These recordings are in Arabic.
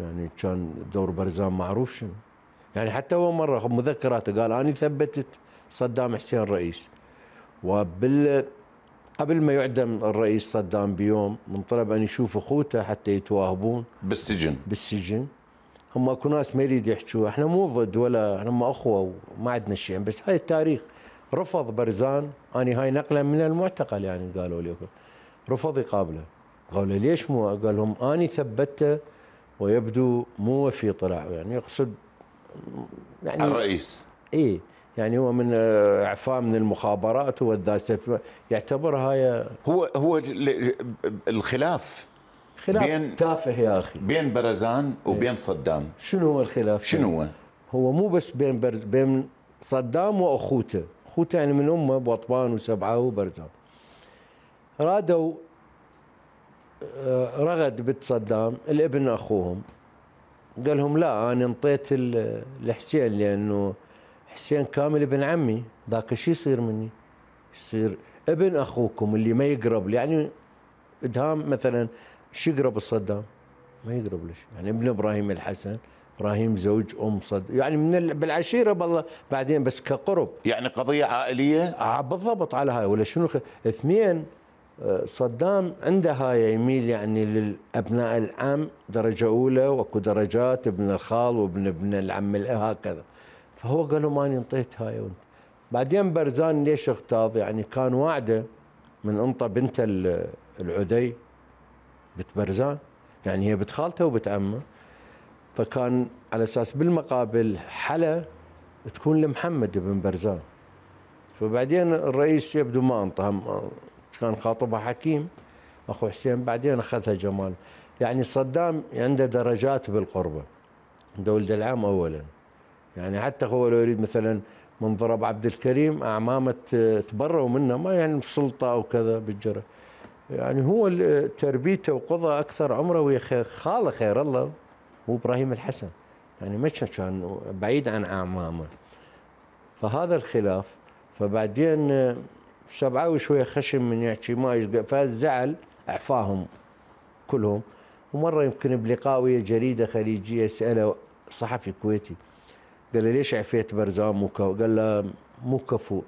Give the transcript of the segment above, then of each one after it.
يعني كان دور برزان معروف شنو يعني حتى هو مره مذكراته قال انا ثبتت صدام حسين رئيس وبال قبل ما يعدم الرئيس صدام بيوم من طلب ان يشوف اخوته حتى يتواهبون بالسجن بالسجن هم اكو ناس ما يريد يحكوا احنا مو ضد ولا احنا ما اخوه وما عندنا شيء بس هاي التاريخ رفض برزان اني هاي نقله من المعتقل يعني قالوا لي رفض يقابله قالوا ليش مو قال لهم اني ثبتته ويبدو مو وفي طلع يعني يقصد يعني الرئيس اي يعني هو من آه، اعفاء من المخابرات والذاسف يعتبر هاي آه، هو هو الخلاف خلاف بين تافه يا اخي بين برزان وبين ايه صدام شنو هو الخلاف؟ شنو هو؟ هو مو بس بين برز بين صدام واخوته، اخوته يعني من امه بوطبان وسبعه وبرزان رادوا رغد بنت صدام الابن اخوهم قال لهم لا انا انطيت لحسين لانه حسين كامل ابن عمي ذاك شو يصير مني؟ يصير ابن اخوكم اللي ما يقرب يعني ادهام مثلا شو يقرب صدام؟ ما يقرب ليش يعني ابن ابراهيم الحسن ابراهيم زوج ام صد يعني من بالعشيره بالله بعدين بس كقرب يعني قضيه عائليه آه، بالضبط على هاي ولا شنو اثنين صدام عندها يميل يعني للابناء العم درجه اولى واكو درجات ابن الخال وابن ابن العم هكذا فهو قال له انا انطيت هاي وانت بعدين برزان ليش اغتاظ يعني كان وعده من انطى بنت العدي بنت برزان يعني هي بنت خالته وبنت عمه فكان على اساس بالمقابل حلا تكون لمحمد بن برزان فبعدين الرئيس يبدو ما انطى كان خاطبها حكيم اخو حسين بعدين اخذها جمال يعني صدام عنده درجات بالقربه عنده ولد العام اولا يعني حتى هو لو يريد مثلا من ضرب عبد الكريم اعمامه تبروا منه ما يعني سلطه او كذا بالجره يعني هو تربيته وقضى اكثر عمره ويا خاله خير الله هو ابراهيم الحسن يعني ما كان بعيد عن اعمامه فهذا الخلاف فبعدين سبعة وشوية خشم من يحكي ما يشقى فزعل اعفاهم كلهم ومرة يمكن بلقاء ويا جريدة خليجية سأله صحفي كويتي قال له ليش عفيت برزام كفو؟ قال له مو كفو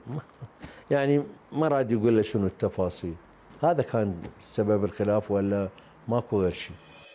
يعني ما راد يقول له شنو التفاصيل هذا كان سبب الخلاف ولا ماكو غير شيء